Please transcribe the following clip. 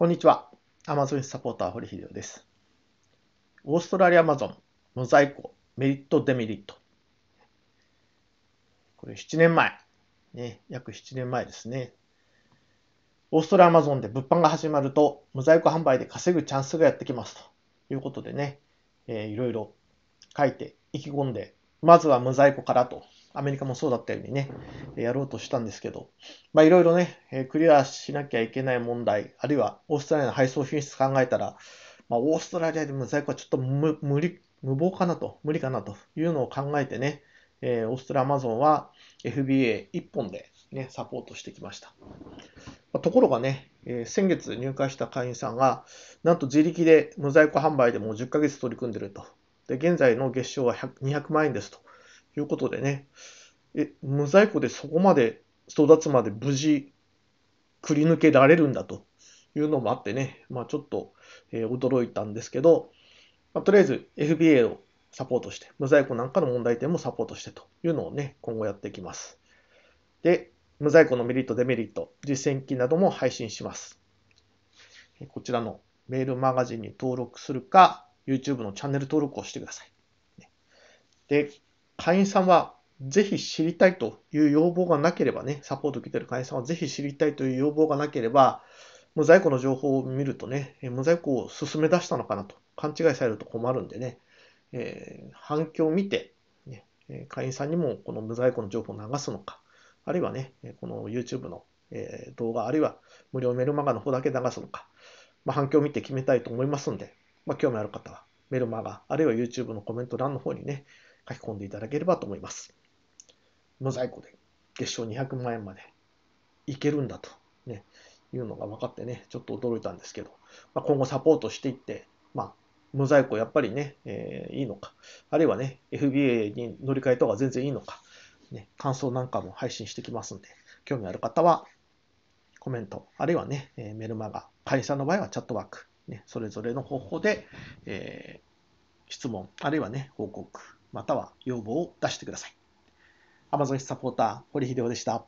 こんにちは。Amazon サポーター、堀秀夫です。オーストラリアアマゾン、モザイコ、メリット、デメリット。これ7年前、ね、約7年前ですね。オーストラリアアマゾンで物販が始まると、モザイコ販売で稼ぐチャンスがやってきますということでね、えー、いろいろ書いて、意気込んで、まずはモザイコからとアメリカもそうだったようにね、やろうとしたんですけど、まあいろいろね、クリアしなきゃいけない問題、あるいはオーストラリアの配送品質考えたら、まあオーストラリアでも在庫はちょっと無無理、無謀かなと、無理かなというのを考えてね、えー、オーストラリアマゾンは FBA1 本でね、サポートしてきました。まところがね、えー、先月入会した会員さんが、なんと自力で無在庫販売でも10ヶ月取り組んでると。で、現在の月賞は200万円ですと。いうことでね、え、無在庫でそこまで育つまで無事くり抜けられるんだというのもあってね、まあちょっと、えー、驚いたんですけど、まあ、とりあえず FBA をサポートして、無在庫なんかの問題点もサポートしてというのをね、今後やっていきます。で、無在庫のメリット、デメリット、実践機なども配信します。こちらのメールマガジンに登録するか、YouTube のチャンネル登録をしてください。で、会員さんはぜひ知りたいという要望がなければね、サポート受けてる会員さんはぜひ知りたいという要望がなければ、無在庫の情報を見るとね、無在庫を進め出したのかなと勘違いされると困るんでね、えー、反響を見て、ね、会員さんにもこの無在庫の情報を流すのか、あるいはね、この YouTube の動画、あるいは無料メルマガの方だけ流すのか、まあ、反響を見て決めたいと思いますんで、まあ、興味ある方はメルマガ、あるいは YouTube のコメント欄の方にね、書き込んでいただければと思います。無在庫で月賞200万円までいけるんだと、ね、いうのが分かってね、ちょっと驚いたんですけど、まあ、今後サポートしていって、まあ、無在庫やっぱりね、えー、いいのか、あるいはね、FBA に乗り換えた方が全然いいのか、ね、感想なんかも配信してきますんで、興味ある方はコメント、あるいはね、えメルマガ、会社の場合はチャットワーク、ね、それぞれの方法で、えー、質問、あるいはね、報告または要望を出してください。Amazon サポーター、堀秀夫でした。